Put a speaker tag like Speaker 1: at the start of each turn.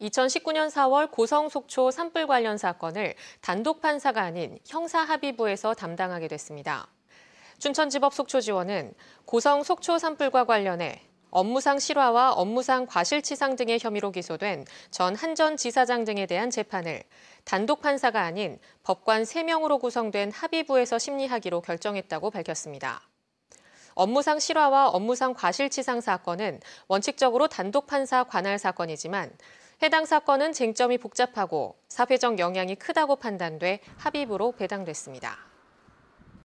Speaker 1: 2019년 4월 고성 속초 산불 관련 사건을 단독 판사가 아닌 형사합의부에서 담당하게 됐습니다. 춘천지법 속초지원은 고성 속초 산불과 관련해 업무상 실화와 업무상 과실치상 등의 혐의로 기소된 전 한전 지사장 등에 대한 재판을 단독 판사가 아닌 법관 3명으로 구성된 합의부에서 심리하기로 결정했다고 밝혔습니다. 업무상 실화와 업무상 과실치상 사건은 원칙적으로 단독 판사 관할 사건이지만 해당 사건은 쟁점이 복잡하고 사회적 영향이 크다고 판단돼 합의부로 배당됐습니다.